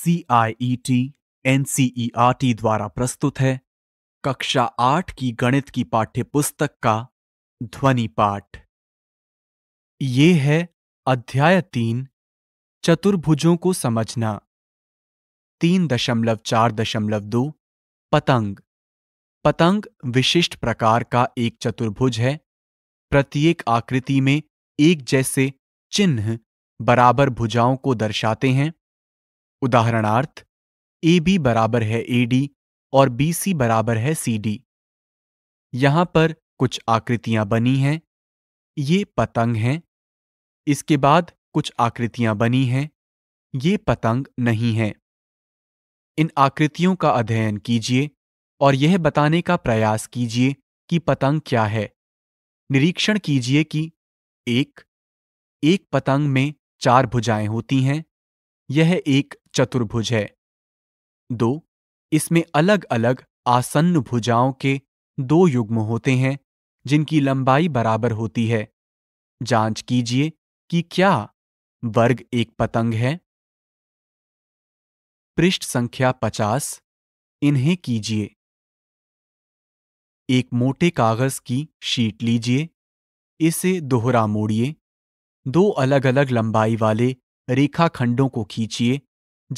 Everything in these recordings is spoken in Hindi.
C I T R T द्वारा प्रस्तुत है कक्षा आठ की गणित की पाठ्यपुस्तक का ध्वनि पाठ ये है अध्याय तीन चतुर्भुजों को समझना तीन दशमलव चार दशमलव दो पतंग पतंग विशिष्ट प्रकार का एक चतुर्भुज है प्रत्येक आकृति में एक जैसे चिन्ह बराबर भुजाओं को दर्शाते हैं उदाहरणार्थ ए बी बराबर है ए डी और बी सी बराबर है सी डी यहां पर कुछ आकृतियां बनी हैं ये पतंग हैं इसके बाद कुछ आकृतियां बनी हैं ये पतंग नहीं हैं इन आकृतियों का अध्ययन कीजिए और यह बताने का प्रयास कीजिए कि पतंग क्या है निरीक्षण कीजिए कि एक एक पतंग में चार भुजाएं होती हैं यह एक चतुर्भुज है दो इसमें अलग अलग आसन्न भुजाओं के दो युग्म होते हैं जिनकी लंबाई बराबर होती है जांच कीजिए कि क्या वर्ग एक पतंग है पृष्ठ संख्या पचास इन्हें कीजिए एक मोटे कागज की शीट लीजिए इसे दोहरा मोड़िए दो अलग अलग लंबाई वाले रेखाखंडों को खींचिए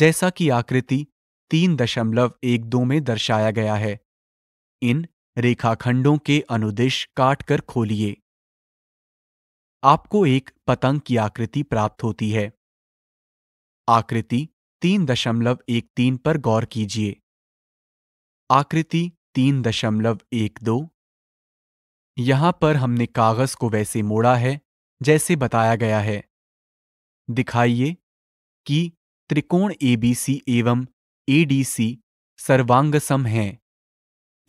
जैसा कि आकृति तीन दशमलव एक दो में दर्शाया गया है इन रेखाखंडों के अनुदिश काटकर खोलिए आपको एक पतंग की आकृति प्राप्त होती है आकृति तीन दशमलव एक तीन पर गौर कीजिए आकृति तीन दशमलव एक दो यहां पर हमने कागज को वैसे मोड़ा है जैसे बताया गया है दिखाइए कि त्रिकोण एबीसी एवं एडीसी सर्वांगसम हैं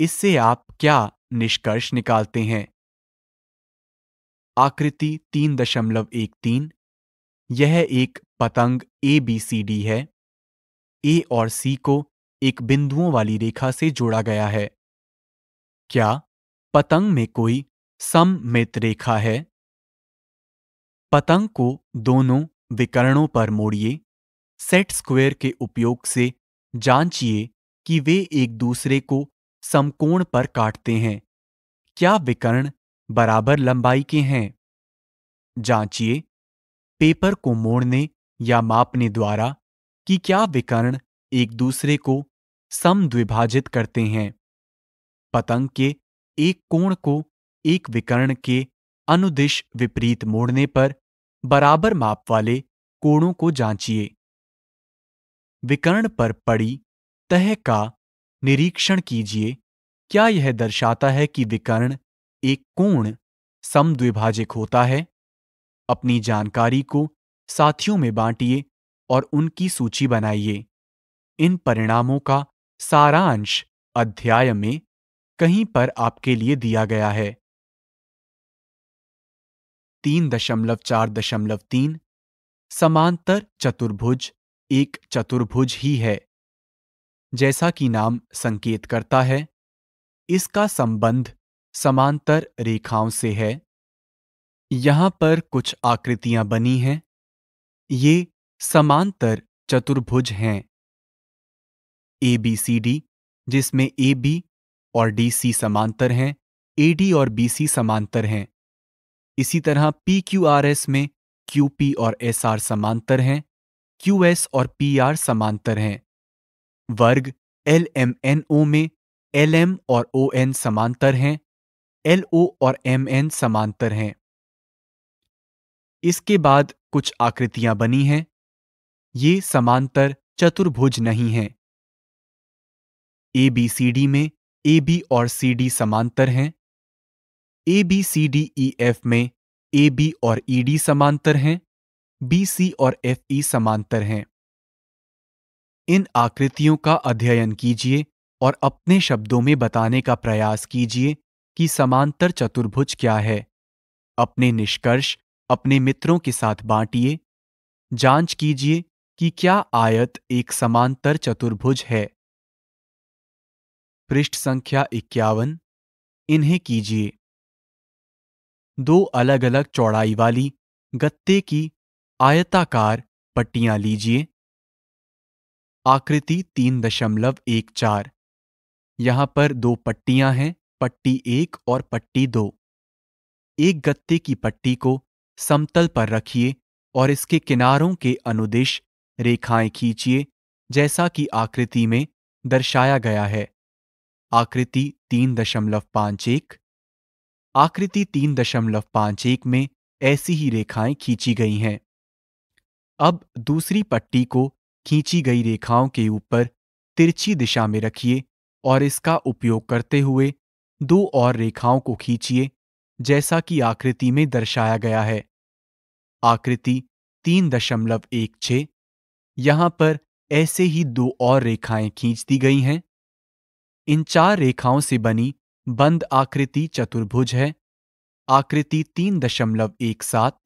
इससे आप क्या निष्कर्ष निकालते हैं आकृति तीन दशमलव एक तीन यह एक पतंग ए बी सी डी है ए और सी को एक बिंदुओं वाली रेखा से जोड़ा गया है क्या पतंग में कोई सममित रेखा है पतंग को दोनों विकरणों पर मोड़िए सेट स्क्वेयर के उपयोग से जांचिए कि वे एक दूसरे को समकोण पर काटते हैं क्या विकर्ण बराबर लंबाई के हैं जांचिए पेपर को मोड़ने या मापने द्वारा कि क्या विकर्ण एक दूसरे को समद्विभाजित करते हैं पतंग के एक कोण को एक विकर्ण के अनुदिश विपरीत मोड़ने पर बराबर माप वाले कोणों को जांचिए विकर्ण पर पड़ी तह का निरीक्षण कीजिए क्या यह दर्शाता है कि विकर्ण एक कोण समद्विभाजिक होता है अपनी जानकारी को साथियों में बांटिए और उनकी सूची बनाइए इन परिणामों का सारांश अध्याय में कहीं पर आपके लिए दिया गया है तीन दशमलव चार दशमलव तीन समांतर चतुर्भुज एक चतुर्भुज ही है जैसा कि नाम संकेत करता है इसका संबंध समांतर रेखाओं से है यहां पर कुछ आकृतियां बनी हैं ये समांतर चतुर्भुज हैं ए बी सी डी जिसमें ए बी और डी सी समांतर हैं ए डी और बी सी समांतर हैं इसी तरह पी क्यू आर एस में क्यू पी और एस आर समांतर हैं क्यू एस और पी आर समांतर हैं वर्ग एल एम एन ओ में एल एम और ओ एन समांतर हैं एल ओ और एम एन समांतर हैं इसके बाद कुछ आकृतियां बनी हैं ये समांतर चतुर्भुज नहीं हैं ए बी सी डी में ए बी और सी डी समांतर हैं A B C D E F में ए बी और ई e, डी समांतर हैं बी सी और एफ ई e समांतर हैं इन आकृतियों का अध्ययन कीजिए और अपने शब्दों में बताने का प्रयास कीजिए कि समांतर चतुर्भुज क्या है अपने निष्कर्ष अपने मित्रों के साथ बांटिए जांच कीजिए कि क्या आयत एक समांतर चतुर्भुज है पृष्ठ संख्या इक्यावन इन्हें कीजिए दो अलग अलग चौड़ाई वाली गत्ते की आयताकार पट्टियां लीजिए आकृति तीन दशमलव एक चार यहां पर दो पट्टियां हैं पट्टी एक और पट्टी दो एक गत्ते की पट्टी को समतल पर रखिए और इसके किनारों के अनुदेश रेखाएं खींचिए जैसा कि आकृति में दर्शाया गया है आकृति तीन दशमलव पांच एक आकृति तीन दशमलव पांच एक में ऐसी ही रेखाएं खींची गई हैं अब दूसरी पट्टी को खींची गई रेखाओं के ऊपर तिरछी दिशा में रखिए और इसका उपयोग करते हुए दो और रेखाओं को खींचिए जैसा कि आकृति में दर्शाया गया है आकृति तीन दशमलव एक छ यहां पर ऐसे ही दो और रेखाएं खींच दी गई हैं इन चार रेखाओं से बनी बंद आकृति चतुर्भुज है आकृति तीन दशमलव एक सात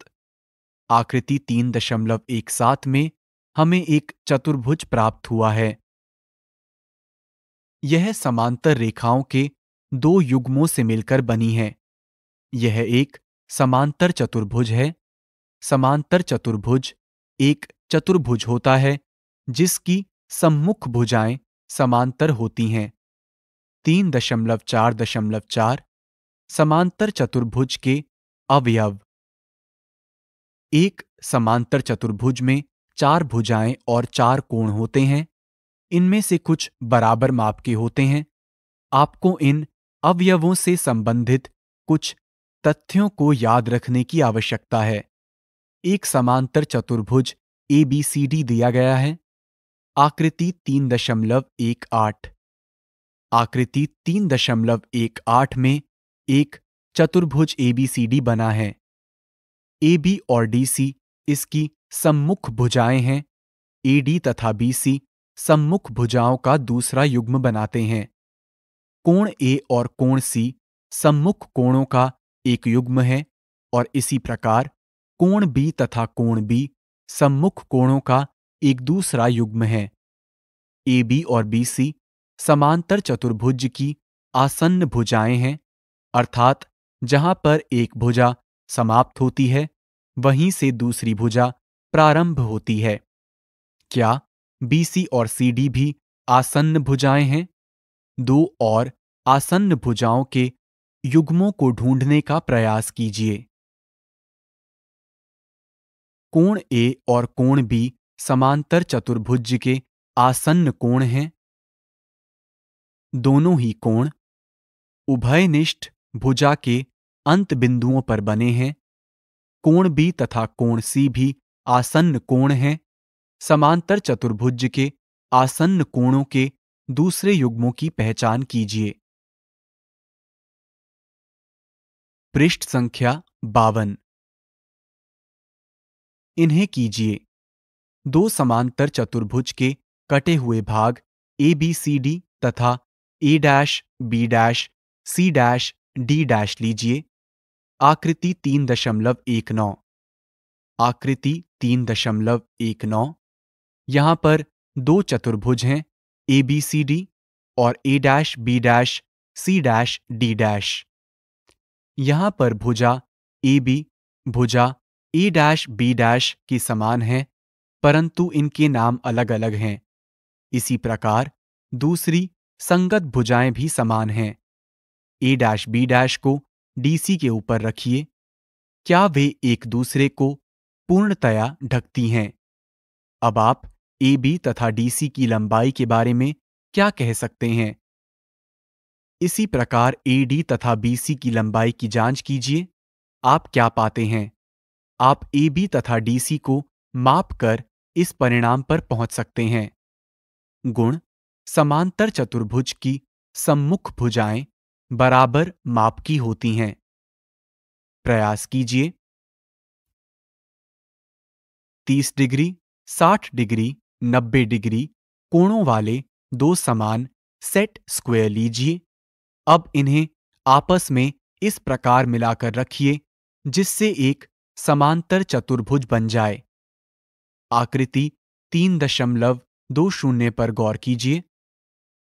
आकृति तीन दशमलव एक सात में हमें एक चतुर्भुज प्राप्त हुआ है यह समांतर रेखाओं के दो युग्मों से मिलकर बनी है यह एक समांतर चतुर्भुज है समांतर चतुर्भुज एक चतुर्भुज होता है जिसकी सम्मुख भुजाएं समांतर होती हैं तीन दशमलव चार दशमलव चार समांतर चतुर्भुज के अवयव एक समांतर चतुर्भुज में चार भुजाएं और चार कोण होते हैं इनमें से कुछ बराबर माप के होते हैं आपको इन अवयवों से संबंधित कुछ तथ्यों को याद रखने की आवश्यकता है एक समांतर चतुर्भुज ए बी सी डी दिया गया है आकृति तीन दशमलव एक आठ आकृति तीन दशमलव एक आठ में एक चतुर्भुज एबीसीडी बना है ए बी और डी सी इसकी सम्मुख भुजाएं हैं ए डी तथा बी सी सम्मुख भुजाओं का दूसरा युग्म बनाते हैं कोण ए और कोण सी सम्मुख कोणों का एक युग्म है और इसी प्रकार कोण बी तथा कोण बी सम्मुख कोणों का एक दूसरा युग्म है ए बी और बी सी समांतर चतुर्भुज की आसन्न भुजाएं हैं अर्थात जहां पर एक भुजा समाप्त होती है वहीं से दूसरी भुजा प्रारंभ होती है क्या बीसी और सीडी भी आसन्न भुजाएं हैं दो और आसन्न भुजाओं के युग्मों को ढूंढने का प्रयास कीजिए कोण ए और कोण बी समांतर चतुर्भुज के आसन्न कोण हैं दोनों ही कोण उभयनिष्ठ भुजा के अंत बिंदुओं पर बने हैं कोण बी तथा कोण सी भी आसन्न कोण हैं समांतर चतुर्भुज के आसन्न कोणों के दूसरे युग्मों की पहचान कीजिए पृष्ठ संख्या बावन इन्हें कीजिए दो समांतर चतुर्भुज के कटे हुए भाग ए बी सी डी तथा A dash B dash C dash D dash लीजिए आकृति तीन दशमलव एक नौ आकृति तीन दशमलव एक नौ यहां पर दो चतुर्भुज हैं ए बी सी डी और A dash B dash C dash D dash यहां पर भुजा ए बी भुजा ए डैश बी डैश के समान है परंतु इनके नाम अलग अलग हैं इसी प्रकार दूसरी संगत भुजाएं भी समान हैं ए डैश बी डैश को डीसी के ऊपर रखिए क्या वे एक दूसरे को पूर्णतया ढकती हैं अब आप ए बी तथा डीसी की लंबाई के बारे में क्या कह सकते हैं इसी प्रकार ए डी तथा बी सी की लंबाई की जांच कीजिए आप क्या पाते हैं आप ए बी तथा डी सी को माप कर इस परिणाम पर पहुंच सकते हैं गुण समांतर चतुर्भुज की सम्मुख भुजाएं बराबर माप की होती हैं प्रयास कीजिए 30 डिग्री 60 डिग्री 90 डिग्री कोणों वाले दो समान सेट स्क्वायर लीजिए अब इन्हें आपस में इस प्रकार मिलाकर रखिए जिससे एक समांतर चतुर्भुज बन जाए आकृति तीन दशमलव दो शून्य पर गौर कीजिए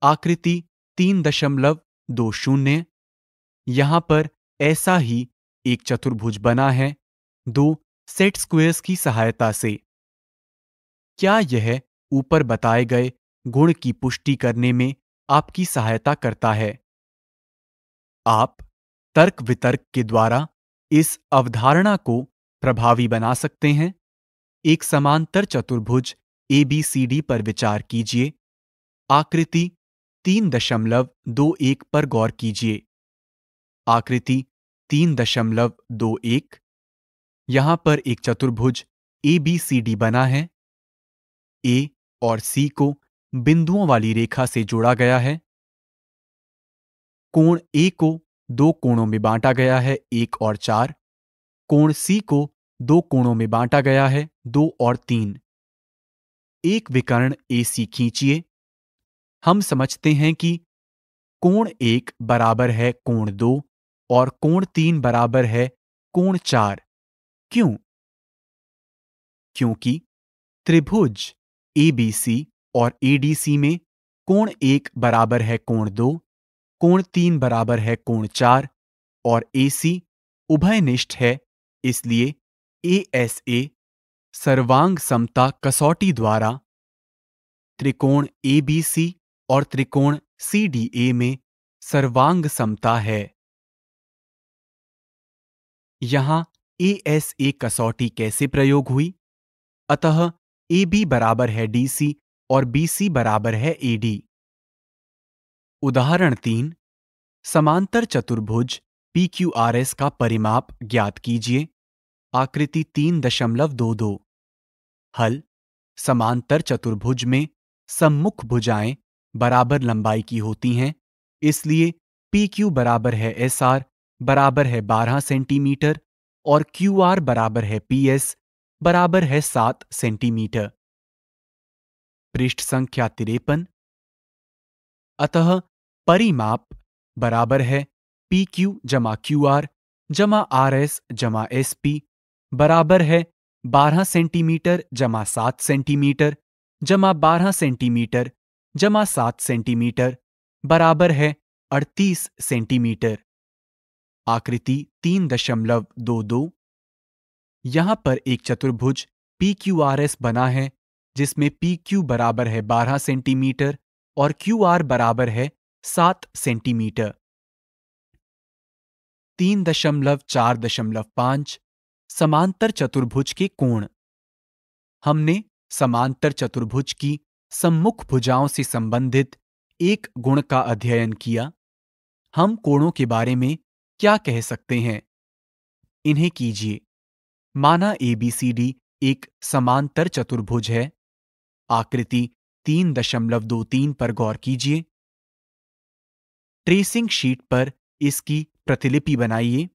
आकृति तीन दशमलव दो शून्य यहां पर ऐसा ही एक चतुर्भुज बना है दो सेट स्क्वेयर्स की सहायता से क्या यह ऊपर बताए गए गुण की पुष्टि करने में आपकी सहायता करता है आप तर्क वितर्क के द्वारा इस अवधारणा को प्रभावी बना सकते हैं एक समांतर चतुर्भुज एबीसीडी पर विचार कीजिए आकृति तीन दशमलव दो एक पर गौर कीजिए आकृति तीन दशमलव दो एक यहां पर एक चतुर्भुज ए बी सी डी बना है ए और सी को बिंदुओं वाली रेखा से जोड़ा गया है कोण ए को दो कोणों में बांटा गया है एक और चार कोण सी को दो कोणों में बांटा गया है दो और तीन एक विकर्ण ए सी खींचिए हम समझते हैं कि कोण एक बराबर है कोण दो और कोण तीन बराबर है कोण चार क्यों क्योंकि त्रिभुज एबीसी और एडीसी में कोण एक बराबर है कोण दो कोण तीन बराबर है कोण चार और एसी उभयनिष्ठ है इसलिए ए एस ए सर्वांग समता कसौटी द्वारा त्रिकोण एबीसी और त्रिकोण सीडीए में सर्वांग समता है यहां ए एस ए कसौटी कैसे प्रयोग हुई अतः ए बी बराबर है डी सी और बी सी बराबर है ए डी उदाहरण तीन समांतर चतुर्भुज पी क्यू आर एस का परिमाप ज्ञात कीजिए आकृति तीन दशमलव दो दो हल समांतर चतुर्भुज में सम्मुख भुजाएं बराबर लंबाई की होती हैं इसलिए पी क्यू बराबर है एस आर बराबर है बारह सेंटीमीटर और क्यू आर बराबर है पी एस बराबर है सात सेंटीमीटर पृष्ठ संख्या तिरपन अतः परिमाप बराबर है पी क्यू जमा क्यू आर जमा आर एस जमा एस पी बराबर है बारह सेंटीमीटर जमा सात सेंटीमीटर जमा बारह सेंटीमीटर जमा सात सेंटीमीटर बराबर है अड़तीस सेंटीमीटर आकृति तीन दशमलव दो दो यहां पर एक चतुर्भुज पी क्यू आर एस बना है जिसमें पी क्यू बराबर है बारह सेंटीमीटर और क्यू आर बराबर है सात सेंटीमीटर तीन दशमलव चार दशमलव पांच समांतर चतुर्भुज के कोण हमने समांतर चतुर्भुज की सम्मुख भुजाओं से संबंधित एक गुण का अध्ययन किया हम कोणों के बारे में क्या कह सकते हैं इन्हें कीजिए माना एबीसीडी एक समांतर चतुर्भुज है आकृति तीन दशमलव दो तीन पर गौर कीजिए ट्रेसिंग शीट पर इसकी प्रतिलिपि बनाइए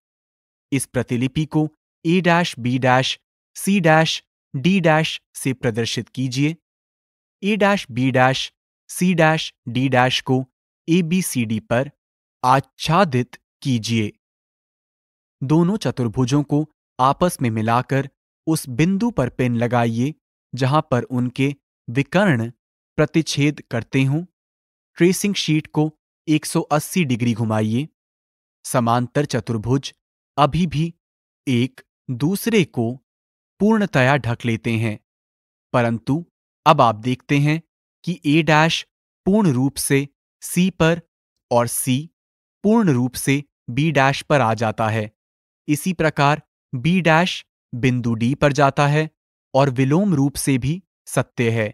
इस प्रतिलिपि को A dash B dash C dash D dash से प्रदर्शित कीजिए A dash B dash C dash D dash को ए बी सी डी पर आच्छादित कीजिए दोनों चतुर्भुजों को आपस में मिलाकर उस बिंदु पर पिन लगाइए जहां पर उनके विकर्ण प्रतिच्छेद करते हों ट्रेसिंग शीट को 180 डिग्री घुमाइए समांतर चतुर्भुज अभी भी एक दूसरे को पूर्णतया ढक लेते हैं परंतु अब आप देखते हैं कि ए डैश पूर्ण रूप से सी पर और सी पूर्ण रूप से बी डैश पर आ जाता है इसी प्रकार बी डैश बिंदु डी पर जाता है और विलोम रूप से भी सत्य है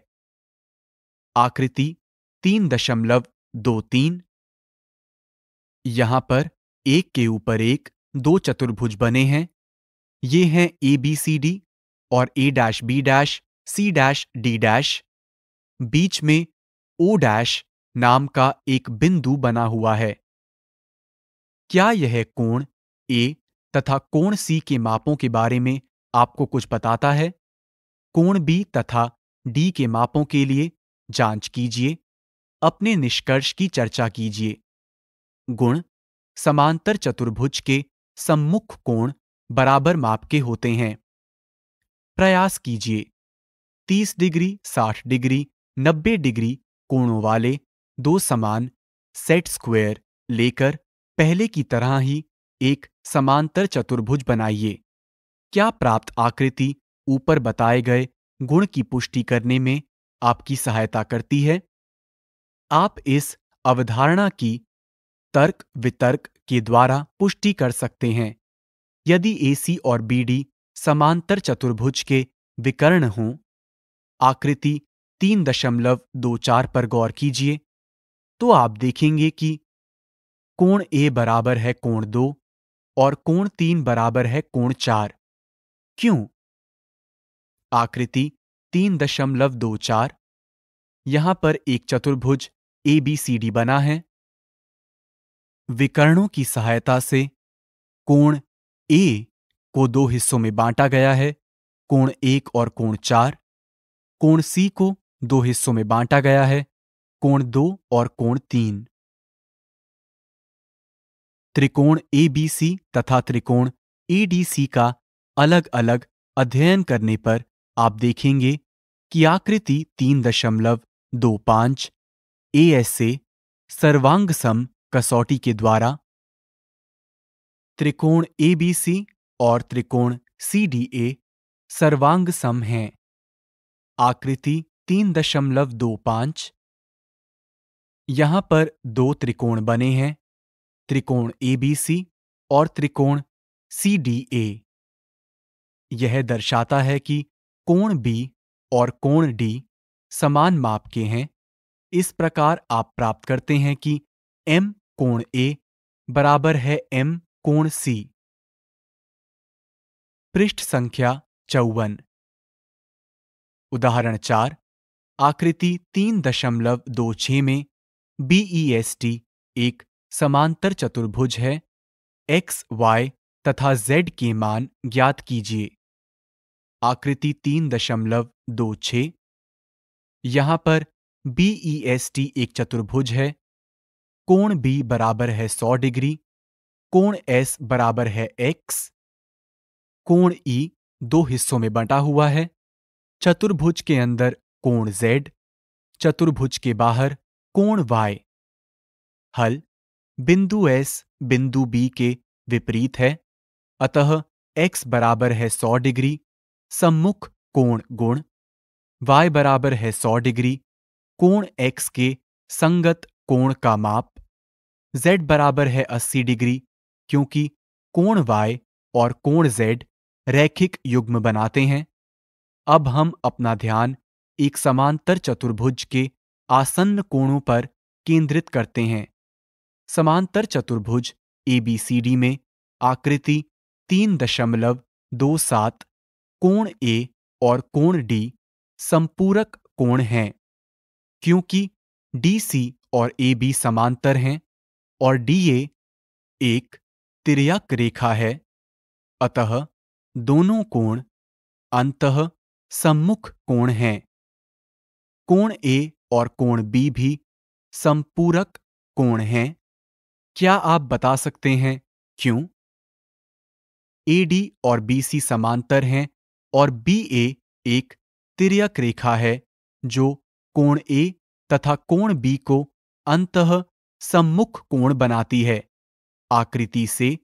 आकृति तीन दशमलव दो तीन यहां पर एक के ऊपर एक दो चतुर्भुज बने हैं ये हैं ए बी सी डी और A dash B dash C dash D dash बीच में ओ डैश नाम का एक बिंदु बना हुआ है क्या यह कोण ए तथा कोण सी के मापों के बारे में आपको कुछ बताता है कोण बी तथा डी के मापों के लिए जांच कीजिए अपने निष्कर्ष की चर्चा कीजिए गुण समांतर चतुर्भुज के सम्मुख कोण बराबर माप के होते हैं प्रयास कीजिए 30 डिग्री 60 डिग्री 90 डिग्री कोणों वाले दो समान सेट स्क्वायर लेकर पहले की तरह ही एक समांतर चतुर्भुज बनाइए क्या प्राप्त आकृति ऊपर बताए गए गुण की पुष्टि करने में आपकी सहायता करती है आप इस अवधारणा की तर्क वितर्क के द्वारा पुष्टि कर सकते हैं यदि एसी और बीडी समांतर चतुर्भुज के विकर्ण हों आकृति तीन दशमलव दो चार पर गौर कीजिए तो आप देखेंगे कि कोण ए बराबर है कोण दो और कोण तीन बराबर है कोण चार क्यों आकृति तीन दशमलव दो चार यहां पर एक चतुर्भुज ए बी सी डी बना है विकर्णों की सहायता से कोण ए को दो हिस्सों में बांटा गया है कोण एक और कोण चार कोण सी को दो हिस्सों में बांटा गया है कोण दो और कोण तीन त्रिकोण एबीसी तथा त्रिकोण एडीसी का अलग अलग अध्ययन करने पर आप देखेंगे कि आकृति तीन दशमलव दो पांच ए एस ए सर्वांग सम कसौटी के द्वारा त्रिकोण एबीसी और त्रिकोण सीडीए सर्वांग सम हैं आकृति तीन दशमलव दो पांच यहां पर दो त्रिकोण बने हैं त्रिकोण एबीसी और त्रिकोण सीडीए यह दर्शाता है कि कोण बी और कोण डी समान माप के हैं इस प्रकार आप प्राप्त करते हैं कि एम कोण ए बराबर है एम कोण सी पृष्ठ संख्या चौवन उदाहरण चार आकृति तीन दशमलव दो छ में बीईएसटी e एक समांतर चतुर्भुज है एक्स वाई तथा जेड के मान ज्ञात कीजिए आकृति तीन दशमलव दो छ यहां पर बीईएसटी e एक चतुर्भुज है कोण बी बराबर है सौ डिग्री कोण एस बराबर है एक्स कोण ई e दो हिस्सों में बंटा हुआ है चतुर्भुज के अंदर कोण z, चतुर्भुज के बाहर कोण y। हल बिंदु s बिंदु b के विपरीत है अतः x बराबर है 100 डिग्री सम्मुख कोण गुण y बराबर है 100 डिग्री कोण x के संगत कोण का माप z बराबर है 80 डिग्री क्योंकि कोण y और कोण z रैखिक युग्म बनाते हैं अब हम अपना ध्यान एक समांतर चतुर्भुज के आसन्न कोणों पर केंद्रित करते हैं समांतर चतुर्भुज एबीसीडी में आकृति तीन दशमलव दो सात कोण ए और कोण डी संपूरक कोण हैं क्योंकि डीसी और ए बी समांतर हैं और डी ए एक तिरयक रेखा है अतः दोनों कोण अंत सम्मुख कोण हैं कोण ए और कोण बी भी संपूरक कोण हैं क्या आप बता सकते हैं क्यों ए डी और बी सी समांतर हैं और बी ए एक तिरक रेखा है जो कोण ए तथा कोण बी को अंत सम्मुख कोण बनाती है आकृति से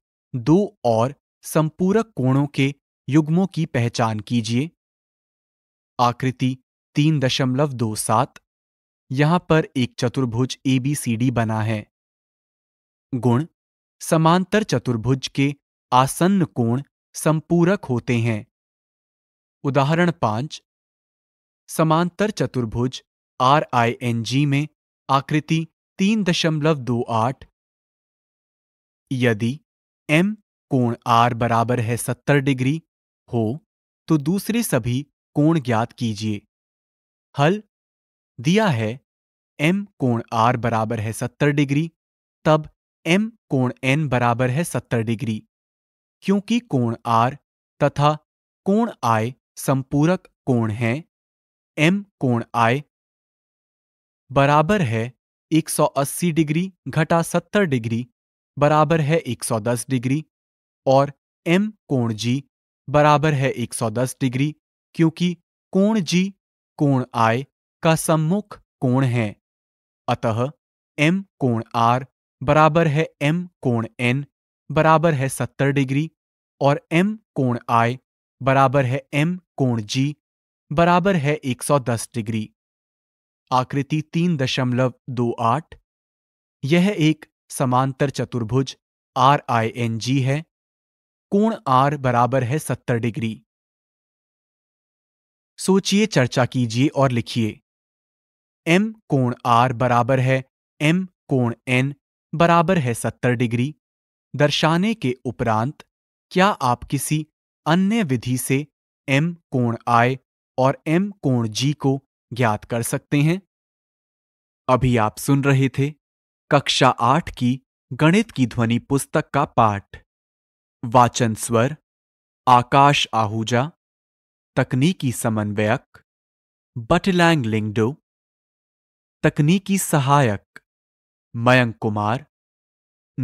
दो और संपूरक कोणों के युग्मों की पहचान कीजिए आकृति तीन दशमलव दो सात यहां पर एक चतुर्भुज एबीसीडी बना है गुण समांतर चतुर्भुज के आसन्न कोण संपूरक होते हैं उदाहरण पांच समांतर चतुर्भुज आर आई एन जी में आकृति तीन दशमलव दो आठ यदि एम कोण आर बराबर है सत्तर डिग्री हो तो दूसरे सभी कोण ज्ञात कीजिए हल दिया है एम कोण आर बराबर है सत्तर डिग्री तब एम कोण एन बराबर है सत्तर डिग्री क्योंकि कोण आर तथा कोण आय संपूरक कोण है एम कोण आय बराबर है 180 डिग्री घटा 70 डिग्री बराबर है 110 डिग्री और एम कोण जी बराबर है 110 डिग्री क्योंकि कोण जी कोण आय का सम्मुख कोण है अतः एम कोण आर बराबर है एम कोण एन बराबर है सत्तर डिग्री और एम कोण आय बराबर है एम कोण जी बराबर है एक सौ दस डिग्री आकृति तीन दशमलव दो आठ यह एक समांतर चतुर्भुज आर आई एन जी है कोण आर बराबर है सत्तर डिग्री सोचिए चर्चा कीजिए और लिखिए एम कोण आर बराबर है एम कोण एन बराबर है सत्तर डिग्री दर्शाने के उपरांत क्या आप किसी अन्य विधि से एम कोण आय और एम कोण जी को ज्ञात कर सकते हैं अभी आप सुन रहे थे कक्षा आठ की गणित की ध्वनि पुस्तक का पाठ वाचन स्वर आकाश आहूजा तकनीकी समन्वयक बटलैंग लिंगडो तकनीकी सहायक मयंक कुमार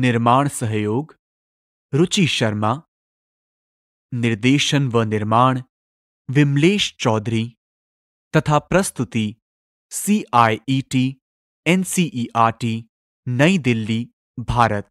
निर्माण सहयोग रुचि शर्मा निर्देशन व निर्माण विमलेश चौधरी तथा प्रस्तुति C I E T N C E R T New Delhi Bharat